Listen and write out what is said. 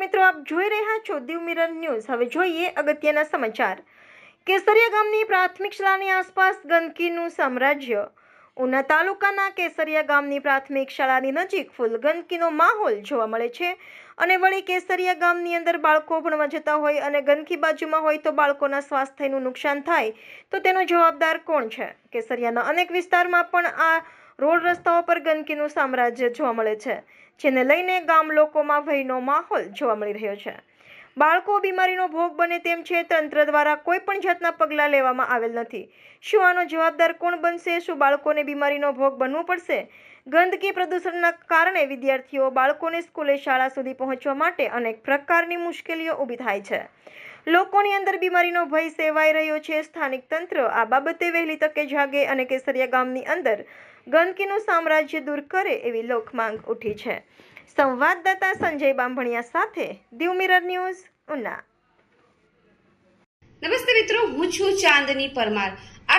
મિત્રો આપ જોઈ રહ્યા છો દીવ મિરર ન્યૂઝ હવે જોઈએ અગત્યના સમાચાર કેસરિયા ગામની પ્રાથમિક શાળાની આસપાસ ગંદકીનું સામ્રાજ્ય ઉના તાલુકાના કેસરિયા ગામની પ્રાથમિક શાળાની નજીક ફૂલ ગંદકીનો માહોલ જોવા મળે છે અને વળી કેસરિયા ગામની અંદર બાળકો ભણવા જતા હોય અને ગંદકી બાજુમાં હોય તો બાળકોના સ્વાસ્થ્યનું નુકસાન થાય તો તેનો જવાબદાર કોણ છે કેસરિયાના અનેક વિસ્તારમાં પણ આ રોડ રસ્તાઓ પર ગંદકીનું સામ્રાજ્ય જોવા મળે છે જેને લઈને ગામ લોકોમાં ભયનો માહોલ જોવા મળી રહ્યો છે બાળકો બીમારીનો ભોગ બને તેમ છે તંત્ર દ્વારા કોઈ પણ જાતના પગલાં લેવામાં આવેલ નથી શું આનો જવાબદાર કોણ બનશે શું બાળકોને બીમારીનો ભોગ બનવો પડશે ગંદકી પ્રદૂષણના કારણે વિદ્યાર્થીઓ બાળકોને સ્કૂલે શાળા સુધી પહોંચવા માટે અનેક પ્રકારની મુશ્કેલીઓ ઊભી થાય છે લોકોની અંદર બીમારીનો ભય સેવાઈ રહ્યો છે સ્થાનિક તંત્ર આ બાબતે વહેલી તકે જાગે અને કેસરિયા ગામની અંદર ગંદકીનું સામ્રાજ્ય દૂર કરે એવી લોકમાંગ ઉઠી છે સંવાદદાતા સંજય બાંભણિયા સાથે દીવ મિરર ન્યૂઝ ઉના નમસ્તે મિત્રો હું છું ચાંદની પરમાર